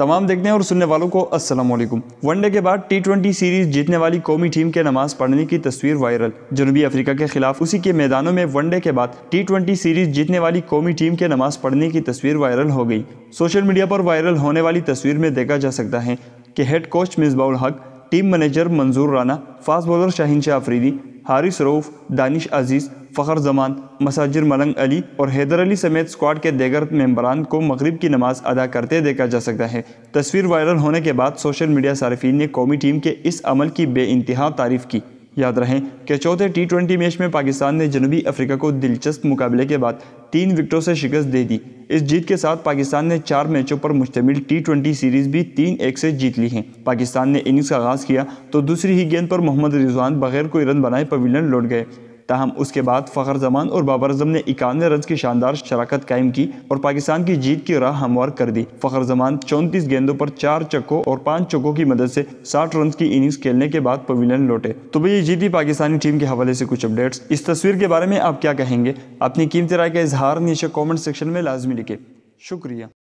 तमाम देखने और सुनने वालों को असल वनडे के बाद टी ट्वेंटी सीरीज जीतने वाली कौमी टीम के नमाज पढ़ने की तस्वीर वायरल जनूबी अफ्रीका के खिलाफ उसी के मैदानों में वनडे के बाद टी ट्वेंटी सीरीज जीतने वाली कौमी टीम के नमाज पढ़ने की तस्वीर वायरल हो गई सोशल मीडिया पर वायरल होने वाली तस्वीर में देखा जा सकता है कि हेड कोच मिसबाउल हक team manager Manzoor Rana fast bowler Shaheen Shah Afridi Haris Rauf Danish Aziz Fakhar Zaman मसाजिर मलंग अली और हैदर अली समेत स्क्वाड के देगर मेम्बरान को मगरब की नमाज अदा करते देखा जा सकता है तस्वीर वायरल होने के बाद सोशल मीडिया सार्फिन ने कौमी टीम के इस अमल की बे तारीफ़ की याद रहें कि चौथे टी ट्वेंटी मैच में पाकिस्तान ने जनूबी अफ्रीका को दिलचस्प मुकाबले के बाद तीन विकटों से शिकस्त दे दी इस जीत के साथ पाकिस्तान ने चार मैचों पर मुश्तमिल टी ट्वेंटी सीरीज भी तीन एक से जीत ली है पाकिस्तान ने इनिंग्स का आगाज़ किया तो दूसरी ही गेंद पर मोहम्मद रिजवान बगैर कोई रन बनाए पवीलन लौट गए ताहम उसके बाद फ़खर जमान और बाबर अजम ने इक्यानवे रन की शानदार शराकत कायम की और पाकिस्तान की जीत की राह हमवार कर दी फ़खर जमान चौंतीस गेंदों पर चार चक्कों और पाँच चक्कों की मदद से साठ रन की इनिंग्स खेलने के बाद पवीलियन लौटे तो भई ये जीती पाकिस्तानी टीम के हवाले से कुछ अपडेट्स इस तस्वीर के बारे में आप क्या कहेंगे अपनी कीमती राय का इजहार नीचे कॉमेंट सेक्शन में लाजमी लिखे शुक्रिया